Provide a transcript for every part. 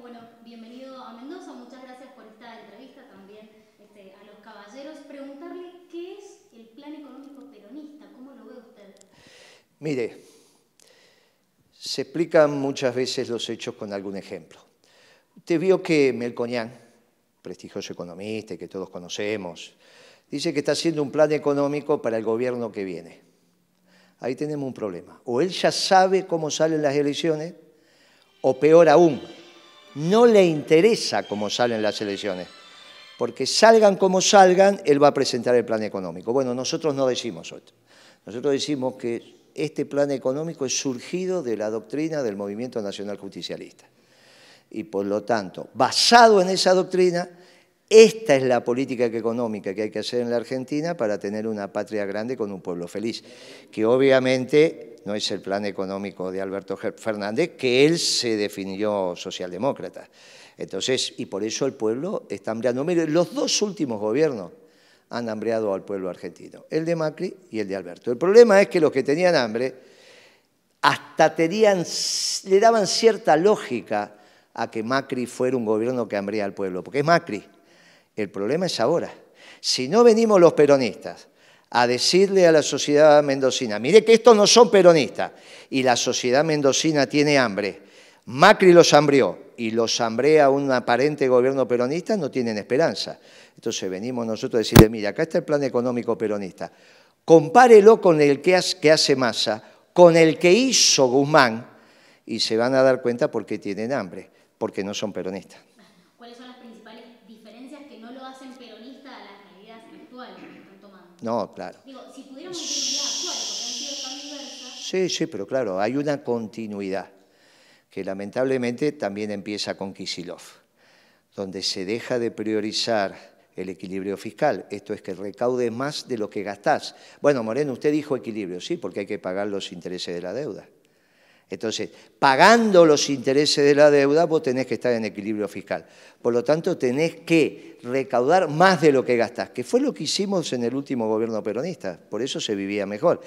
bueno, bienvenido a Mendoza, muchas gracias por esta entrevista también este, a los caballeros. Preguntarle qué es el plan económico peronista, ¿cómo lo ve usted? Mire, se explican muchas veces los hechos con algún ejemplo. Usted vio que Melconian, prestigioso economista que todos conocemos, dice que está haciendo un plan económico para el gobierno que viene. Ahí tenemos un problema. O él ya sabe cómo salen las elecciones, o peor aún, no le interesa cómo salen las elecciones, porque salgan como salgan, él va a presentar el plan económico. Bueno, nosotros no decimos esto. Nosotros decimos que este plan económico es surgido de la doctrina del movimiento nacional justicialista. Y por lo tanto, basado en esa doctrina, esta es la política económica que hay que hacer en la Argentina para tener una patria grande con un pueblo feliz, que obviamente no es el plan económico de Alberto Fernández, que él se definió socialdemócrata. Entonces, y por eso el pueblo está hambreando. los dos últimos gobiernos han hambreado al pueblo argentino, el de Macri y el de Alberto. El problema es que los que tenían hambre hasta tenían, le daban cierta lógica a que Macri fuera un gobierno que hambrea al pueblo, porque es Macri. El problema es ahora. Si no venimos los peronistas a decirle a la sociedad mendocina, mire que estos no son peronistas, y la sociedad mendocina tiene hambre. Macri los hambrió y los hambrea un aparente gobierno peronista, no tienen esperanza. Entonces venimos nosotros a decirle, mire, acá está el plan económico peronista, compárelo con el que hace Massa, con el que hizo Guzmán, y se van a dar cuenta por qué tienen hambre, porque no son peronistas. No, claro. si porque sido Sí, sí, pero claro, hay una continuidad que lamentablemente también empieza con Kisilov, donde se deja de priorizar el equilibrio fiscal. Esto es que recaude más de lo que gastás. Bueno, Moreno, usted dijo equilibrio, sí, porque hay que pagar los intereses de la deuda. Entonces, pagando los intereses de la deuda, vos tenés que estar en equilibrio fiscal. Por lo tanto, tenés que recaudar más de lo que gastás, que fue lo que hicimos en el último gobierno peronista, por eso se vivía mejor.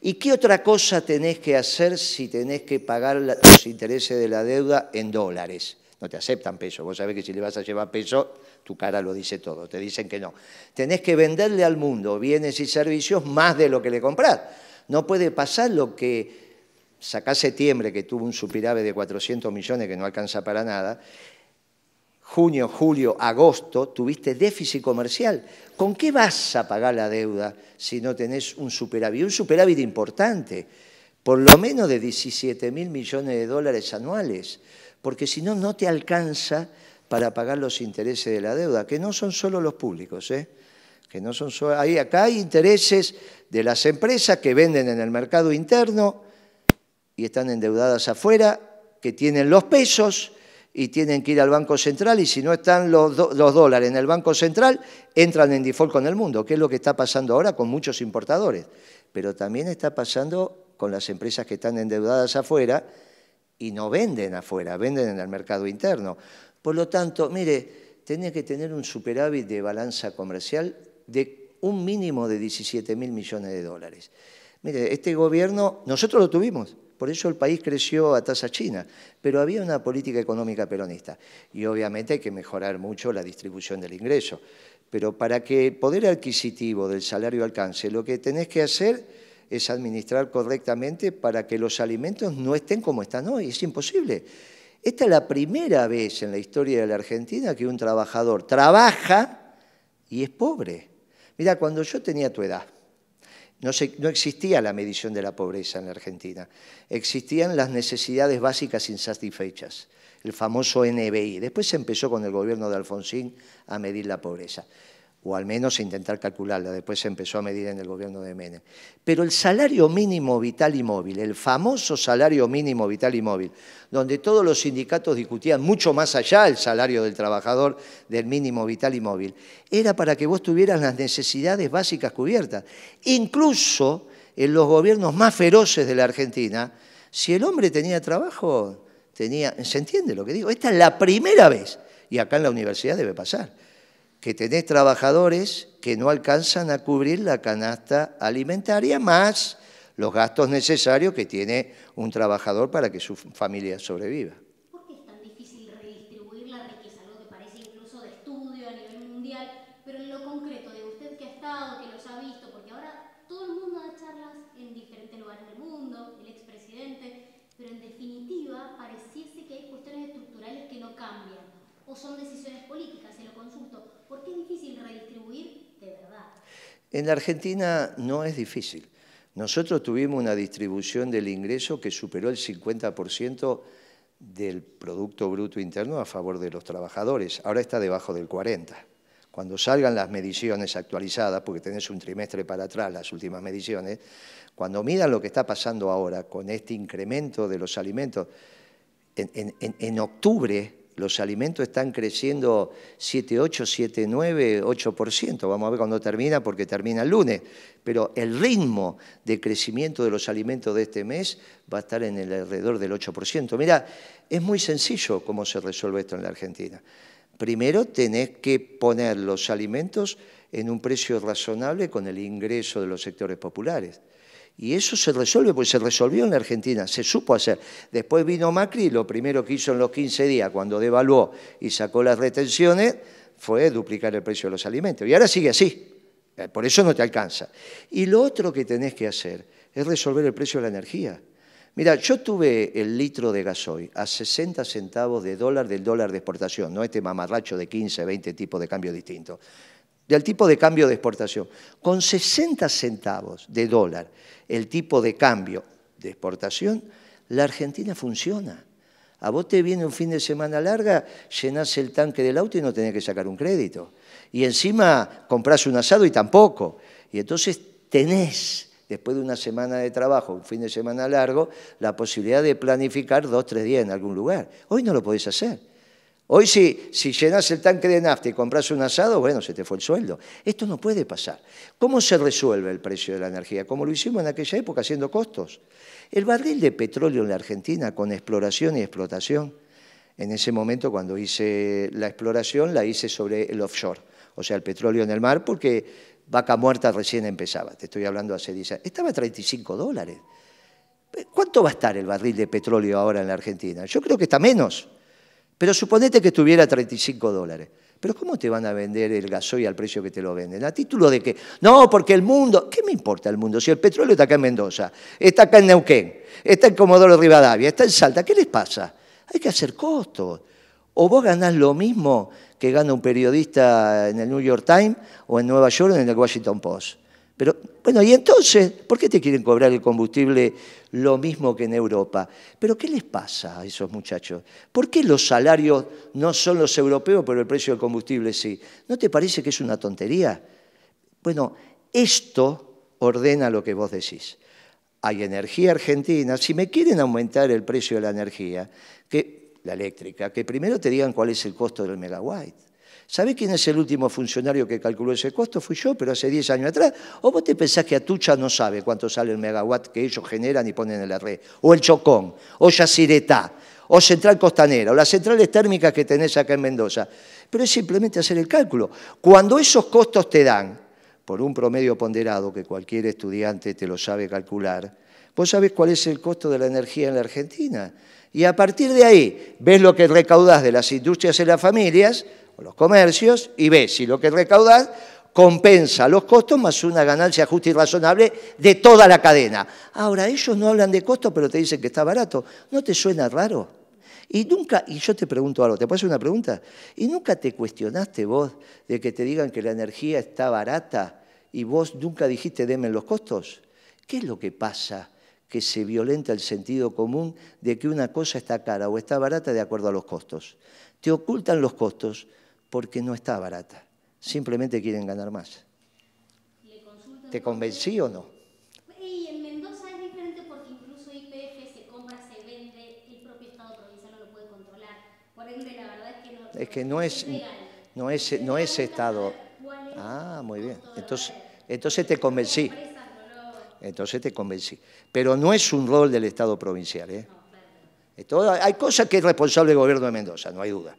¿Y qué otra cosa tenés que hacer si tenés que pagar los intereses de la deuda en dólares? No te aceptan pesos, vos sabés que si le vas a llevar peso, tu cara lo dice todo, te dicen que no. Tenés que venderle al mundo bienes y servicios más de lo que le compras. No puede pasar lo que sacá septiembre, que tuvo un superávit de 400 millones que no alcanza para nada, junio, julio, agosto, tuviste déficit comercial. ¿Con qué vas a pagar la deuda si no tenés un superávit? Un superávit importante, por lo menos de 17 mil millones de dólares anuales, porque si no, no te alcanza para pagar los intereses de la deuda, que no son solo los públicos, ¿eh? que no son solo... Ahí, acá hay intereses de las empresas que venden en el mercado interno, y están endeudadas afuera, que tienen los pesos y tienen que ir al Banco Central y si no están los, dólares en el Banco Central, entran en default con el mundo, que es lo que está pasando ahora con muchos importadores. Pero también está pasando con las empresas que están endeudadas afuera y no venden afuera, venden en el mercado interno. Por lo tanto, mire, tiene que tener un superávit de balanza comercial de un mínimo de 17 mil millones de dólares. Mire, este gobierno, nosotros lo tuvimos, por eso el país creció a tasa china, pero había una política económica peronista y obviamente hay que mejorar mucho la distribución del ingreso. Pero para que el poder adquisitivo del salario alcance, lo que tenés que hacer es administrar correctamente para que los alimentos no estén como están hoy. Es imposible. Esta es la primera vez en la historia de la Argentina que un trabajador trabaja y es pobre. Mira, cuando yo tenía tu edad, no, existía la medición de la pobreza en la Argentina. Existían las necesidades básicas insatisfechas, el famoso NBI. Después se empezó con el gobierno de Alfonsín a medir la pobreza o al menos intentar calcularla, después se empezó a medir en el gobierno de Menem. Pero el salario mínimo vital y móvil, el famoso salario mínimo vital y móvil, donde todos los sindicatos discutían mucho más allá el salario del trabajador del mínimo vital y móvil, era para que vos tuvieras las necesidades básicas cubiertas. Incluso en los gobiernos más feroces de la Argentina, si el hombre tenía trabajo, tenía... ¿Se entiende lo que digo? Esta es la primera vez, y acá en la universidad debe pasar que tenés trabajadores que no alcanzan a cubrir la canasta alimentaria más los gastos necesarios que tiene un trabajador para que su familia sobreviva. En la Argentina no es difícil. Nosotros tuvimos una distribución del ingreso que superó el 50% del Producto Bruto Interno a favor de los trabajadores. Ahora está debajo del 40%. Cuando salgan las mediciones actualizadas, porque tenés un trimestre para atrás las últimas mediciones, cuando miran lo que está pasando ahora con este incremento de los alimentos, en octubre los alimentos están creciendo 7,8, 7,9, 8%. Vamos a ver cuándo termina, porque termina el lunes. Pero el ritmo de crecimiento de los alimentos de este mes va a estar en el alrededor del 8%. Mira, es muy sencillo cómo se resuelve esto en la Argentina. Primero tenés que poner los alimentos en un precio razonable con el ingreso de los sectores populares. Y eso se resuelve, pues se resolvió en la Argentina, se supo hacer. Después vino Macri y lo primero que hizo en los 15 días, cuando devaluó y sacó las retenciones, fue duplicar el precio de los alimentos. Y ahora sigue así, eh, por eso no te alcanza. Y lo otro que tenés que hacer es resolver el precio de la energía. Mira, yo tuve el litro de gasoil a 60 centavos de dólar del dólar de exportación, no este mamarracho de 15, 20 tipos de cambio distinto del tipo de cambio de exportación. Con 60 centavos de dólar el tipo de cambio de exportación, la Argentina funciona. A vos te viene un fin de semana larga, llenás el tanque del auto y no tenés que sacar un crédito. Y encima compras un asado y tampoco. Y entonces tenés, después de una semana de trabajo, un fin de semana largo, la posibilidad de planificar dos, tres días en algún lugar. Hoy no lo podés hacer. Hoy si, si llenas el tanque de nafta y compras un asado, bueno, se te fue el sueldo. Esto no puede pasar. ¿Cómo se resuelve el precio de la energía? Como lo hicimos en aquella época haciendo costos. El barril de petróleo en la Argentina con exploración y explotación, en ese momento cuando hice la exploración la hice sobre el offshore, o sea, el petróleo en el mar, porque vaca muerta recién empezaba, te estoy hablando hace 10 años, estaba a 35 dólares. ¿Cuánto va a estar el barril de petróleo ahora en la Argentina? Yo creo que está menos. Pero suponete que tuviera 35 dólares. Pero ¿cómo te van a vender el gasoil al precio que te lo venden? A título de que, no, porque el mundo, ¿qué me importa el mundo? Si el petróleo está acá en Mendoza, está acá en Neuquén, está en Comodoro Rivadavia, está en Salta, ¿qué les pasa? Hay que hacer costos. O vos ganás lo mismo que gana un periodista en el New York Times o en Nueva York o en el Washington Post. Pero bueno, y entonces, ¿por qué te quieren cobrar el combustible lo mismo que en Europa? Pero ¿qué les pasa a esos muchachos? ¿Por qué los salarios no son los europeos, pero el precio del combustible sí? ¿No te parece que es una tontería? Bueno, esto ordena lo que vos decís. Hay energía argentina. Si me quieren aumentar el precio de la energía, que, la eléctrica, que primero te digan cuál es el costo del megawatt. ¿Sabés quién es el último funcionario que calculó ese costo? Fui yo, pero hace 10 años atrás. ¿O vos te pensás que Atucha no sabe cuánto sale el megawatt que ellos generan y ponen en la red? O el Chocón, o Yaciretá, o Central Costanera, o las centrales térmicas que tenés acá en Mendoza. Pero es simplemente hacer el cálculo. Cuando esos costos te dan, por un promedio ponderado que cualquier estudiante te lo sabe calcular, vos sabés cuál es el costo de la energía en la Argentina. Y a partir de ahí, ves lo que recaudás de las industrias y las familias, los comercios y ves si lo que recaudas compensa los costos más una ganancia justa y razonable de toda la cadena. Ahora, ellos no hablan de costos, pero te dicen que está barato. ¿No te suena raro? Y nunca, y yo te pregunto algo, ¿te puedo hacer una pregunta? ¿Y nunca te cuestionaste vos de que te digan que la energía está barata y vos nunca dijiste deme los costos? ¿Qué es lo que pasa? que se violenta el sentido común de que una cosa está cara o está barata de acuerdo a los costos. Te ocultan los costos porque no está barata. Simplemente quieren ganar más. ¿Te convencí o no? Y en Mendoza es diferente porque incluso IPF se compra, se vende, el propio Estado provincial no lo puede controlar. Por ende, la verdad es que no es, que no es, legal. no es, no es, Estado. Ah, muy bien. Entonces, entonces te convencí. Entonces te convencí. Pero no es un rol del Estado provincial. ¿eh? hay cosas que es responsable el gobierno de Mendoza, no hay duda.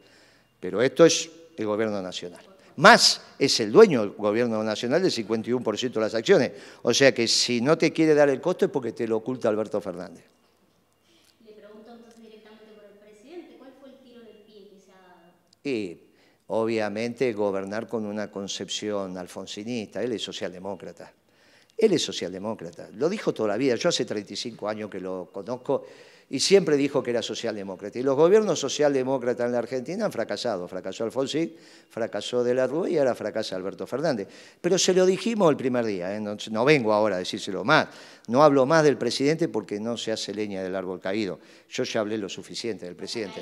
Pero esto es el gobierno nacional. Más es el dueño del gobierno nacional del 51% de las acciones. O sea que si no te quiere dar el costo es porque te lo oculta Alberto Fernández. Le pregunto entonces directamente por el presidente, ¿cuál fue el tiro del pie que se ha dado? Y obviamente gobernar con una concepción alfonsinista, él es socialdemócrata. Él es socialdemócrata, lo dijo toda la vida, yo hace 35 años que lo conozco y siempre dijo que era socialdemócrata. Y los gobiernos socialdemócratas en la Argentina han fracasado. Fracasó Alfonsín, fracasó de la Rúa y ahora fracasa Alberto Fernández. Pero se lo dijimos el primer día, ¿eh? no, vengo ahora a decírselo más. No hablo más del presidente porque no se hace leña del árbol caído. Yo ya hablé lo suficiente del presidente.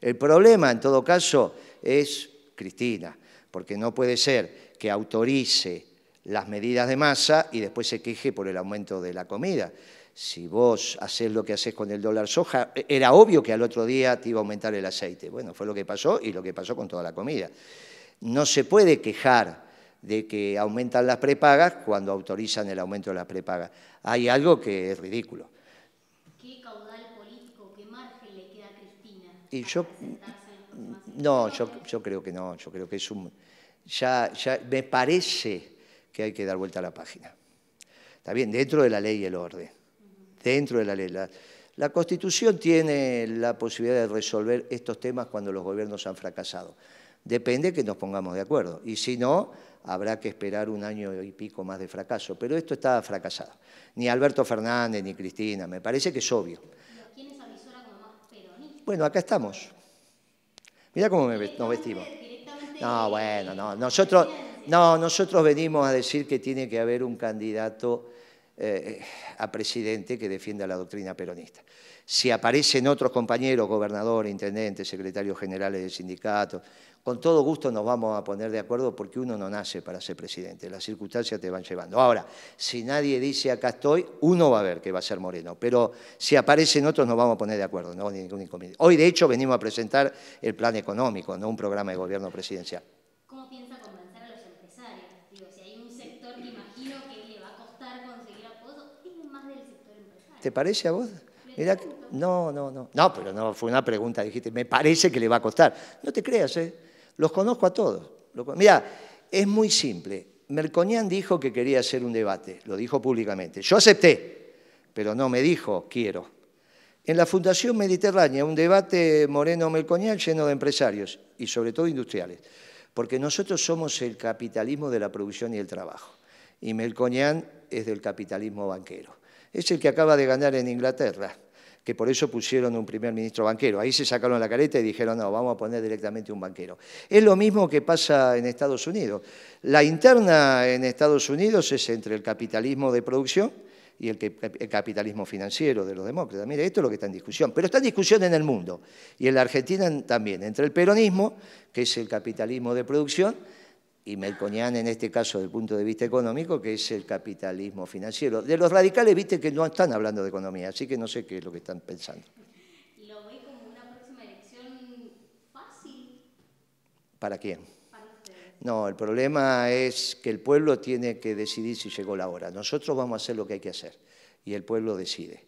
El problema, en todo caso, es Cristina, porque no puede ser que autorice las medidas de masa y después se queje por el aumento de la comida si vos haces lo que haces con el dólar soja, e, era obvio que al otro día te iba a aumentar el aceite. Bueno, fue lo que pasó y lo que pasó con toda la comida. No se puede quejar de que aumentan las prepagas cuando autorizan el aumento de las prepagas. Hay algo que es ridículo. ¿Qué caudal político, qué margen le queda a Cristina? Y yo, no, yo, creo que no, yo creo que es un... Ya, ya me parece que hay que dar vuelta a la página. Está bien, dentro de la ley y el orden dentro de la ley. La, Constitución tiene la posibilidad de resolver estos temas cuando los gobiernos han fracasado. Depende que nos pongamos de acuerdo. Y si no, habrá que esperar un año y pico más de fracaso. Pero esto está fracasado. Ni Alberto Fernández, ni Cristina. Me parece que es obvio. Bueno, acá estamos. Mira cómo nos vestimos. No, bueno, no. Nosotros, no, nosotros venimos a decir que tiene que haber un candidato eh, a presidente que defienda la doctrina peronista. Si aparecen otros compañeros, gobernador, intendente, secretarios generales del sindicato, con todo gusto nos vamos a poner de acuerdo porque uno no nace para ser presidente, las circunstancias te van llevando. Ahora, si nadie dice acá estoy, uno va a ver que va a ser Moreno, pero si aparecen otros nos vamos a poner de acuerdo, no ningún inconveniente. Hoy, de hecho, venimos a presentar el plan económico, no un programa de gobierno presidencial. ¿Te parece a vos? no, no, no. No, pero no fue una pregunta, dijiste, me parece que le va a costar. No te creas, ¿eh? Los conozco a todos. Mira, es muy simple. Merconian dijo que quería hacer un debate, lo dijo públicamente. Yo acepté, pero no me dijo quiero. En la Fundación Mediterránea, un debate moreno-melconian lleno de empresarios y sobre todo industriales, porque nosotros somos el capitalismo de la producción y el trabajo, y Melconian es del capitalismo banquero es el que acaba de ganar en Inglaterra, que por eso pusieron un primer ministro banquero. Ahí se sacaron la careta y dijeron, no, vamos a poner directamente un banquero. Es lo mismo que pasa en Estados Unidos. La interna en Estados Unidos es entre el capitalismo de producción y el, capitalismo financiero de los demócratas. Mire, esto es lo que está en discusión, pero está en discusión en el mundo y en la Argentina también, entre el peronismo, que es el capitalismo de producción, y Melconian en este caso del punto de vista económico, que es el capitalismo financiero. De los radicales, viste que no están hablando de economía, así que no sé qué es lo que están pensando. ¿Lo ve como una próxima elección fácil? ¿Para quién? no, el problema es que el pueblo tiene que decidir si llegó la hora. Nosotros vamos a hacer lo que hay que hacer y el pueblo decide.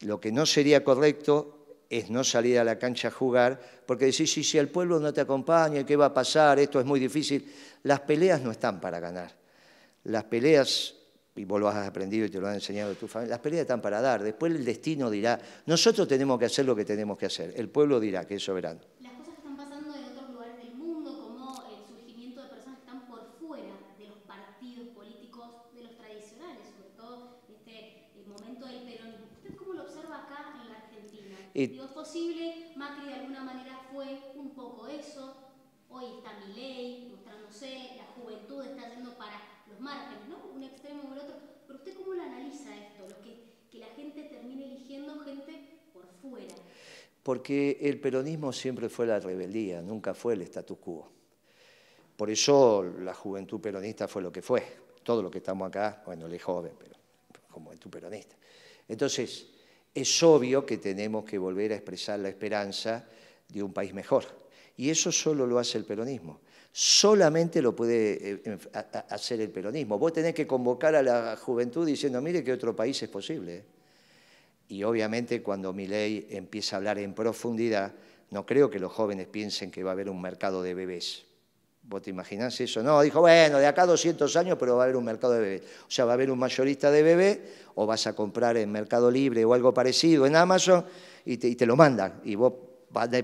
Lo que no sería correcto es no salir a la cancha a jugar, porque decís, si el pueblo no te acompaña, ¿qué va a pasar? Esto es muy difícil. Las peleas no están para ganar. Las peleas, y vos lo has aprendido y te lo han enseñado tu familia, las peleas están para dar. Después el destino dirá, nosotros tenemos que hacer lo que tenemos que hacer, el pueblo dirá que es soberano. Y, es posible, Macri de alguna manera fue un poco eso, hoy está ley, mostrándose, la juventud está yendo para los márgenes, ¿no? Un extremo o el otro. Pero usted cómo lo analiza esto, que, que la gente termine eligiendo gente por fuera. Porque el peronismo siempre fue la rebeldía, nunca fue el status quo. Por eso la juventud peronista fue lo que fue. Todo lo que estamos acá, bueno, le joven, pero juventud peronista. Entonces, es obvio que tenemos que volver a expresar la esperanza de un país mejor. Y eso solo lo hace el peronismo. Solamente lo puede eh, hacer el peronismo. Vos tenés que convocar a la juventud diciendo, mire que otro país es posible. Y obviamente cuando ley empieza a hablar en profundidad, no creo que los jóvenes piensen que va a haber un mercado de bebés. ¿Vos te imaginás eso? No, dijo, bueno, de acá 200 años, pero va a haber un mercado de bebés. O sea, va a haber un mayorista de bebé, o vas a comprar en Mercado Libre o algo parecido en Amazon, y te, lo mandan. Y vos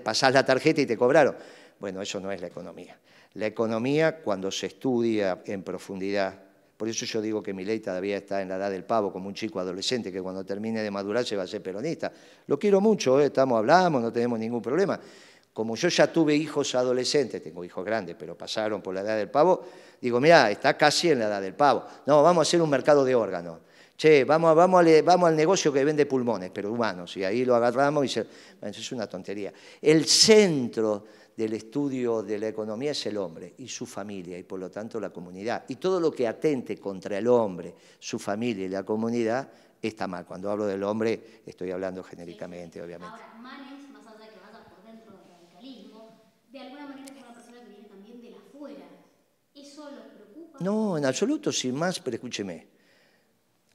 pasás la tarjeta y te cobraron. Bueno, eso no es la economía. La economía, cuando se estudia en profundidad, por eso yo digo que mi ley todavía está en la edad del pavo, como un chico adolescente que cuando termine de madurar se va a ser peronista. Lo quiero mucho, ¿eh? estamos, hablamos, no tenemos ningún problema como yo ya tuve hijos adolescentes, tengo hijos grandes, pero pasaron por la edad del pavo, digo, mira, está casi en la edad del pavo. No, vamos a hacer un mercado de órganos. Che, vamos, al, vamos al negocio que vende pulmones, pero humanos, y ahí lo agarramos y se... Bueno, eso es una tontería. El centro del estudio de la economía es el hombre y su familia, y por lo tanto la comunidad. Y todo lo que atente contra el hombre, su familia y la comunidad está mal. Cuando hablo del hombre, estoy hablando genéricamente, obviamente de alguna manera persona viene también de afuera. ¿Eso lo preocupa? No, en absoluto, sin más, pero escúcheme.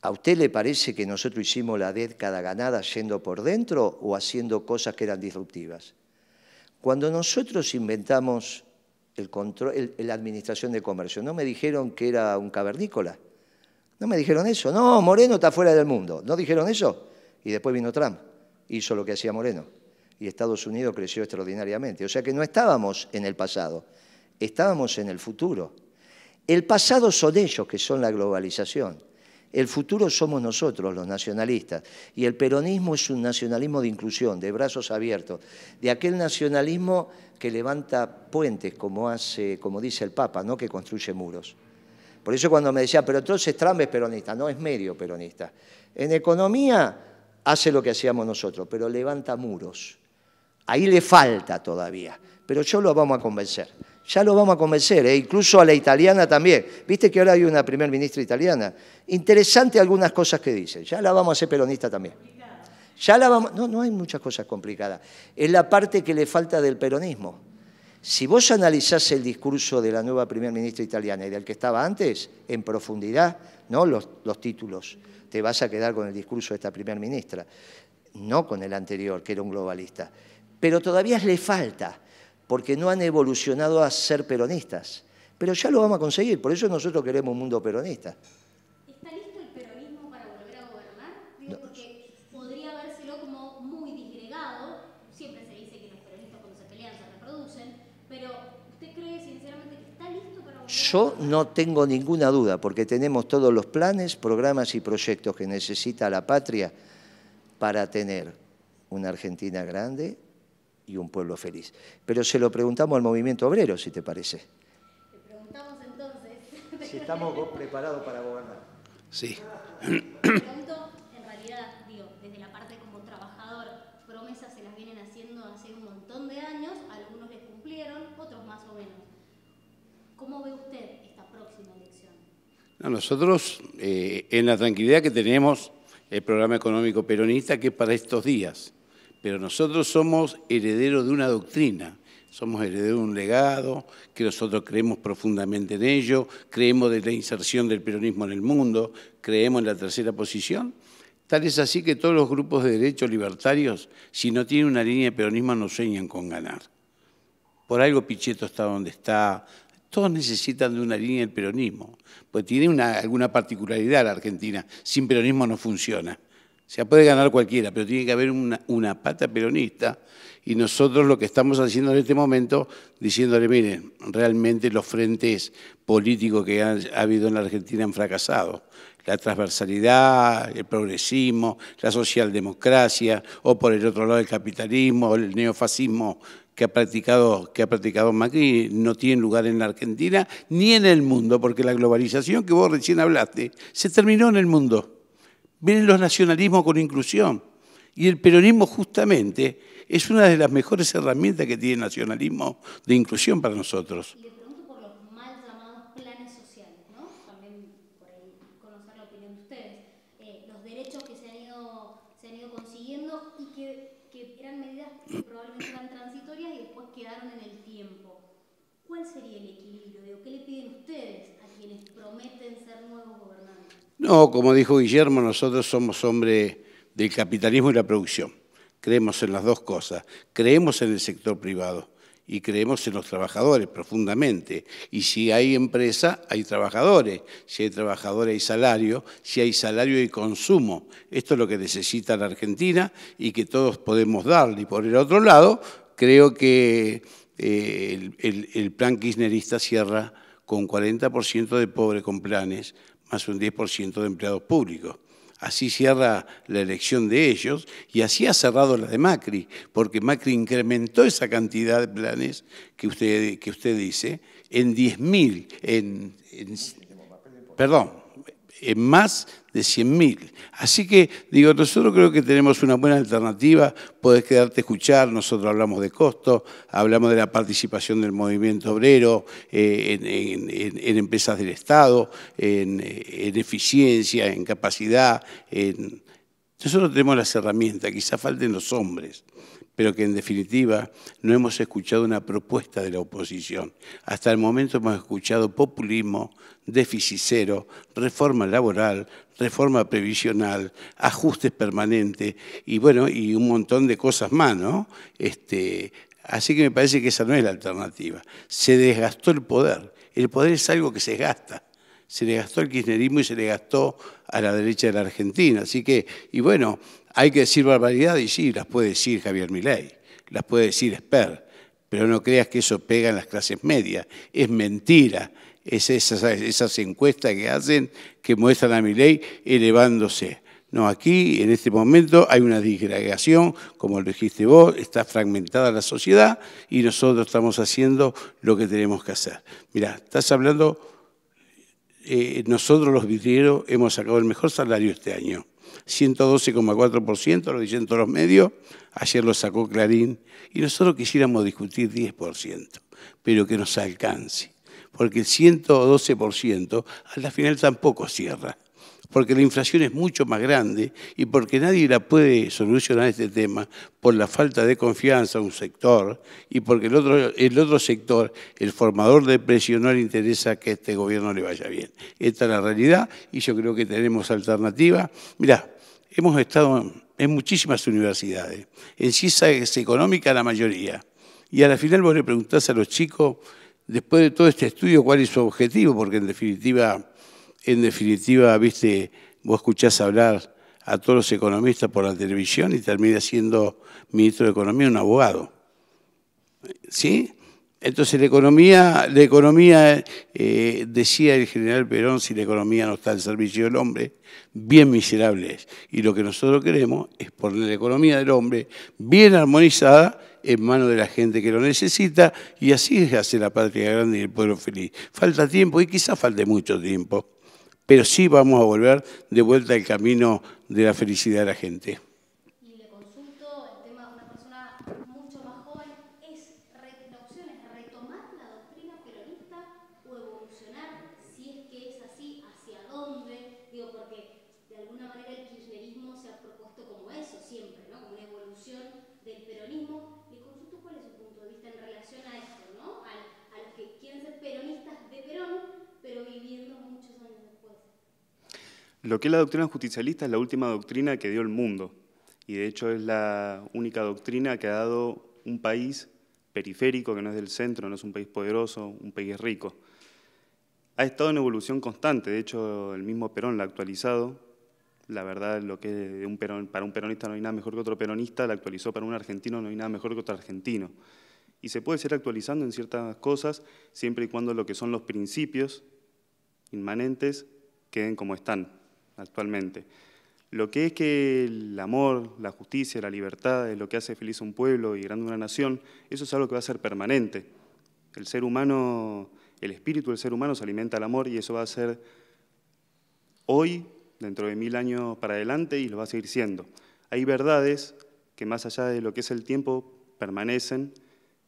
¿A usted le parece que nosotros hicimos la cada ganada yendo por dentro o haciendo cosas que eran disruptivas? Cuando nosotros inventamos el control, el, la administración de comercio, no me dijeron que era un cavernícola. No me dijeron eso. No, Moreno está fuera del mundo. ¿No dijeron eso? Y después vino Trump. Hizo lo que hacía Moreno y Estados Unidos creció extraordinariamente. O sea que no estábamos en el pasado, estábamos en el futuro. El pasado son ellos, que son la globalización. El futuro somos nosotros, los nacionalistas. Y el peronismo es un nacionalismo de inclusión, de brazos abiertos, de aquel nacionalismo que levanta puentes, como, hace, como dice el Papa, no que construye muros. Por eso cuando me decía, pero entonces Trump es peronista, no es medio peronista. En economía hace lo que hacíamos nosotros, pero levanta muros. Ahí le falta todavía, pero yo lo vamos a convencer. Ya lo vamos a convencer, e incluso a la italiana también. Viste que ahora hay una primer ministra italiana. Interesante algunas cosas que dice. Ya la vamos a hacer peronista también. Ya la vamos... No, no hay muchas cosas complicadas. Es la parte que le falta del peronismo. Si vos analizás el discurso de la nueva primer ministra italiana y del que estaba antes, en profundidad, no los, los títulos, te vas a quedar con el discurso de esta primer ministra, no con el anterior, que era un globalista pero todavía le falta, porque no han evolucionado a ser peronistas. Pero ya lo vamos a conseguir, por eso nosotros queremos un mundo peronista. ¿Está listo el peronismo para volver a gobernar? Digo, Porque podría verselo como muy disgregado, siempre se dice que los peronistas cuando se pelean se reproducen, pero ¿usted cree sinceramente que está listo para volver Yo no tengo ninguna duda, porque tenemos todos los planes, programas y proyectos que necesita la patria para tener una Argentina grande, y un pueblo feliz. Pero se lo preguntamos al movimiento obrero, si te parece. Le preguntamos entonces. Si estamos preparados para gobernar. Sí. en realidad, digo, desde la parte como trabajador, promesas se las vienen haciendo hace un montón de años, algunos les cumplieron, otros más o menos. ¿Cómo ve usted esta próxima elección? nosotros, eh, en la tranquilidad que tenemos el programa económico peronista, que es para estos días pero nosotros somos herederos de una doctrina, somos herederos de un legado, que nosotros creemos profundamente en ello, creemos de la inserción del peronismo en el mundo, creemos en la tercera posición. Tal es así que todos los grupos de derechos libertarios, si no tienen una línea de peronismo, no sueñan con ganar. Por algo Pichetto está donde está, todos necesitan de una línea del peronismo, porque tiene alguna particularidad la Argentina, sin peronismo no funciona. Se puede ganar cualquiera, pero tiene que haber una, pata peronista y nosotros lo que estamos haciendo en este momento, diciéndole, miren, realmente los frentes políticos que ha habido en la Argentina han fracasado. La transversalidad, el progresismo, la socialdemocracia, o por el otro lado el capitalismo, el neofascismo que ha practicado, que ha practicado Macri, no tiene lugar en la Argentina ni en el mundo, porque la globalización que vos recién hablaste se terminó en el mundo. Vienen los nacionalismos con inclusión. Y el peronismo justamente es una de las mejores herramientas que tiene el nacionalismo de inclusión para nosotros. No, como dijo Guillermo, nosotros somos hombres del capitalismo y la producción. Creemos en las dos cosas. Creemos en el sector privado y creemos en los trabajadores profundamente. Y si hay empresa, hay trabajadores. Si hay trabajadores, hay salario. Si hay salario, hay consumo. Esto es lo que necesita la Argentina y que todos podemos darle. Y por el otro lado, creo que eh, el, plan kirchnerista cierra con 40% de pobres con planes más un 10% de empleados públicos. Así cierra la elección de ellos y así ha cerrado la de Macri, porque Macri incrementó esa cantidad de planes que usted, que usted dice en 10.000, en, en, perdón, en más de 100.000. Así que, digo, nosotros creo que tenemos una buena alternativa, podés quedarte a escuchar, nosotros hablamos de costos, hablamos de la participación del movimiento obrero eh, en, empresas del Estado, en eficiencia, en capacidad, en nosotros tenemos las herramientas, quizá falten los hombres, pero que en definitiva no hemos escuchado una propuesta de la oposición. Hasta el momento hemos escuchado populismo, déficit cero, reforma laboral, reforma previsional, ajustes permanentes y bueno, y un montón de cosas más, ¿no? Este, así que me parece que esa no es la alternativa. Se desgastó el poder. El poder es algo que se gasta. Se le gastó el kirchnerismo y se le gastó a la derecha de la Argentina. Así que, y bueno, hay que decir barbaridad y sí, las puede decir Javier Milei, las puede decir Esper, pero no creas que eso pega en las clases medias. Es mentira. Es esas, esas encuestas que hacen que muestran a Milei elevándose. No, aquí en este momento hay una disgregación, como lo dijiste vos, está fragmentada la sociedad y nosotros estamos haciendo lo que tenemos que hacer. Mira, estás hablando eh, nosotros los vidrieros hemos sacado el mejor salario este año. 112,4% lo dicen todos los medios, ayer lo sacó Clarín, y nosotros quisiéramos discutir 10%, pero que nos alcance, porque el 112% al final tampoco cierra porque la inflación es mucho más grande y porque nadie la puede solucionar este tema por la falta de confianza a un sector y porque el otro, el otro sector, el formador de presión, no le interesa que este gobierno le vaya bien. Esta es la realidad y yo creo que tenemos alternativa. Mirá, hemos estado en muchísimas universidades, en ciencias económica la mayoría, y a la final vos le preguntás a los chicos, después de todo este estudio, cuál es su objetivo, porque en definitiva en definitiva, viste, vos escuchás hablar a todos los economistas por la televisión y termina siendo ministro de Economía un abogado. ¿Sí? Entonces la economía, la economía eh, decía el general Perón, si la economía no está al servicio del hombre, bien miserable es. Y lo que nosotros queremos es poner la economía del hombre bien armonizada en manos de la gente que lo necesita y así es hace la patria grande y el pueblo feliz. Falta tiempo y quizás falte mucho tiempo pero sí vamos a volver de vuelta al camino de la felicidad de la gente. Lo que es la doctrina justicialista es la última doctrina que dio el mundo y de hecho es la única doctrina que ha dado un país periférico, que no es del centro, no es un país poderoso, un país rico. Ha estado en evolución constante, de hecho el mismo Perón la ha actualizado, la verdad lo que es para un peronista no hay nada mejor que otro peronista, la actualizó para un argentino no hay nada mejor que otro argentino. Y se puede ser actualizando en ciertas cosas, siempre y cuando lo que son los principios inmanentes queden como están actualmente. Lo que es que el amor, la justicia, la libertad es lo que hace feliz a un pueblo y grande una nación, eso es algo que va a ser permanente. El ser humano, el espíritu del ser humano se alimenta del amor y eso va a ser hoy, dentro de mil años para adelante y lo va a seguir siendo. Hay verdades que más allá de lo que es el tiempo permanecen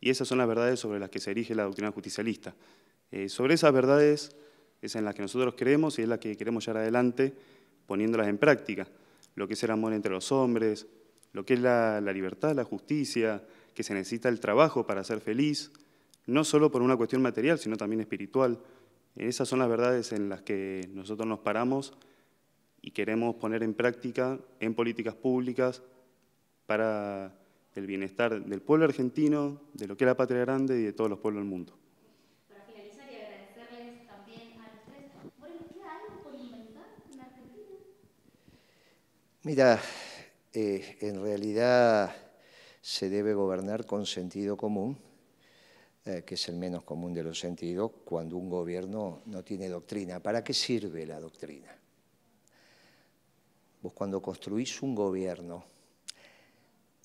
y esas son las verdades sobre las que se erige la doctrina justicialista. Eh, sobre esas verdades es en las que nosotros creemos y es la que queremos llevar adelante poniéndolas en práctica, lo que es el amor entre los hombres, lo que es la, libertad, la justicia, que se necesita el trabajo para ser feliz, no solo por una cuestión material, sino también espiritual. Esas son las verdades en las que nosotros nos paramos y queremos poner en práctica en políticas públicas para el bienestar del pueblo argentino, de lo que es la patria grande y de todos los pueblos del mundo. Mira, eh, en realidad se debe gobernar con sentido común, eh, que es el menos común de los sentidos, cuando un gobierno no tiene doctrina. ¿Para qué sirve la doctrina? Vos cuando construís un gobierno,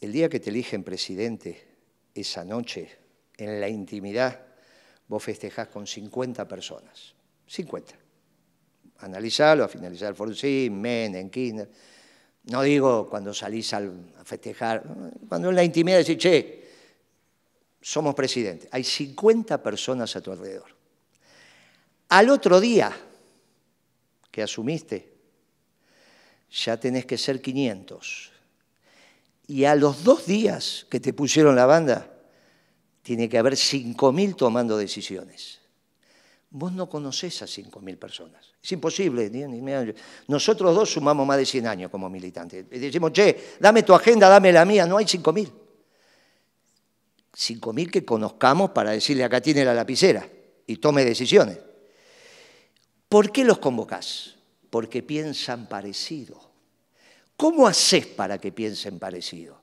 el día que te eligen presidente, esa noche, en la intimidad, vos festejás con 50 personas. 50. Analizalo, a finalizar men, Menem, Kirchner no digo cuando salís a festejar, cuando en la intimidad decís, che, somos presidente. Hay 50 personas a tu alrededor. Al otro día que asumiste, ya tenés que ser 500. Y a los dos días que te pusieron la banda, tiene que haber 5.000 tomando decisiones. Vos no conocés a 5.000 personas. Es imposible. Nosotros dos sumamos más de 100 años como militantes. decimos, che, dame tu agenda, dame la mía. No hay 5.000. 5.000 que conozcamos para decirle acá tiene la lapicera y tome decisiones. ¿Por qué los convocás? Porque piensan parecido. ¿Cómo haces para que piensen parecido?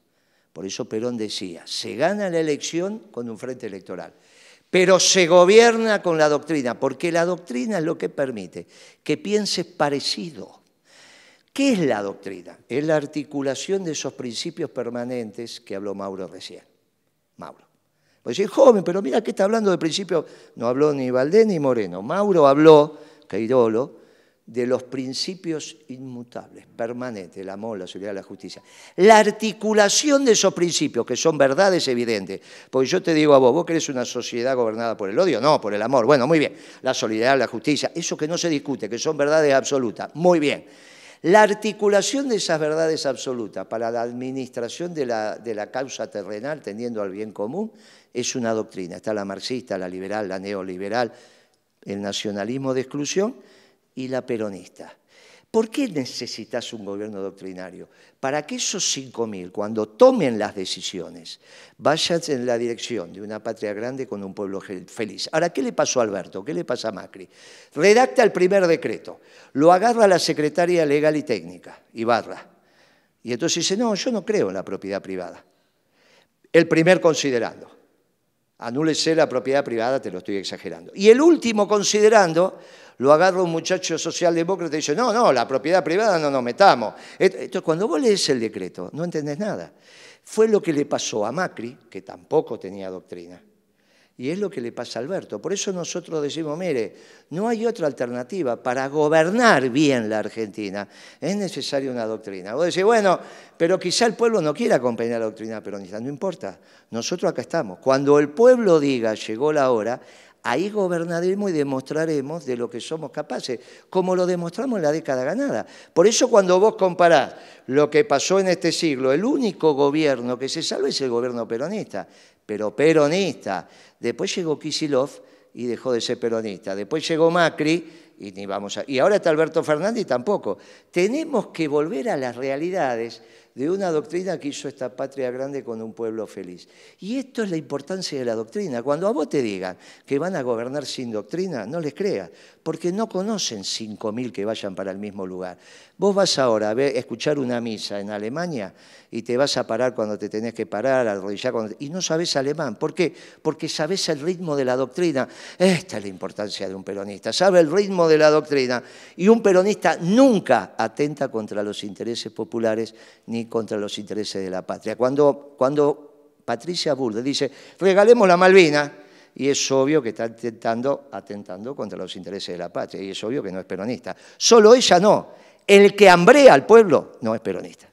Por eso Perón decía, se gana la elección con un frente electoral pero se gobierna con la doctrina, porque la doctrina es lo que permite que pienses parecido. ¿Qué es la doctrina? Es la articulación de esos principios permanentes que habló Mauro recién. Mauro. Pues decir joven, pero mira que está hablando de principios. No habló ni Valdés ni Moreno. Mauro habló, Cairolo, de los principios inmutables, permanentes, el amor, la solidaridad, la justicia. La articulación de esos principios, que son verdades evidentes, porque yo te digo a vos, vos querés una sociedad gobernada por el odio, no, por el amor, bueno, muy bien, la solidaridad, la justicia, eso que no se discute, que son verdades absolutas, muy bien. La articulación de esas verdades absolutas para la administración de la, de la causa terrenal, tendiendo al bien común, es una doctrina. Está la marxista, la liberal, la neoliberal, el nacionalismo de exclusión, y la peronista. ¿Por qué necesitas un gobierno doctrinario? Para que esos 5.000, cuando tomen las decisiones, vayan en la dirección de una patria grande con un pueblo feliz. Ahora, ¿qué le pasó a Alberto? ¿Qué le pasa a Macri? Redacta el primer decreto, lo agarra la secretaria legal y técnica, Ibarra. Y entonces dice, no, yo no creo en la propiedad privada. El primer considerando. Anúlese la propiedad privada, te lo estoy exagerando. Y el último, considerando, lo agarra un muchacho socialdemócrata y dice, no, no, la propiedad privada no nos metamos. Entonces, cuando vos lees el decreto, no entendés nada. Fue lo que le pasó a Macri, que tampoco tenía doctrina, y es lo que le pasa a Alberto. Por eso nosotros decimos, mire, no hay otra alternativa. Para gobernar bien la Argentina es necesaria una doctrina. Vos decís, bueno, pero quizá el pueblo no quiera acompañar la doctrina peronista. No importa, nosotros acá estamos. Cuando el pueblo diga, llegó la hora, Ahí gobernaremos y demostraremos de lo que somos capaces, como lo demostramos en la década ganada. Por eso cuando vos comparás lo que pasó en este siglo, el único gobierno que se salva es el gobierno peronista, pero peronista. Después llegó Kisilov y dejó de ser peronista. Después llegó Macri y ni vamos Y ahora está Alberto Fernández tampoco. Tenemos que volver a las realidades de una doctrina que hizo esta patria grande con un pueblo feliz. Y esto es la importancia de la doctrina. Cuando a vos te digan que van a gobernar sin doctrina, no les creas, porque no conocen 5.000 que vayan para el mismo lugar. Vos vas ahora a ver, escuchar una misa en Alemania y te vas a parar cuando te tenés que parar, arrodillar, cuando... y no sabes alemán. ¿Por qué? Porque sabes el ritmo de la doctrina. Esta es la importancia de un peronista. Sabe el ritmo de la doctrina. Y un peronista nunca atenta contra los intereses populares ni contra los intereses de la patria. Cuando, cuando Patricia Burde dice, regalemos la Malvina, y es obvio que está atentando, atentando contra los intereses de la patria, y es obvio que no es peronista. Solo ella no, el que hambrea al pueblo no es peronista.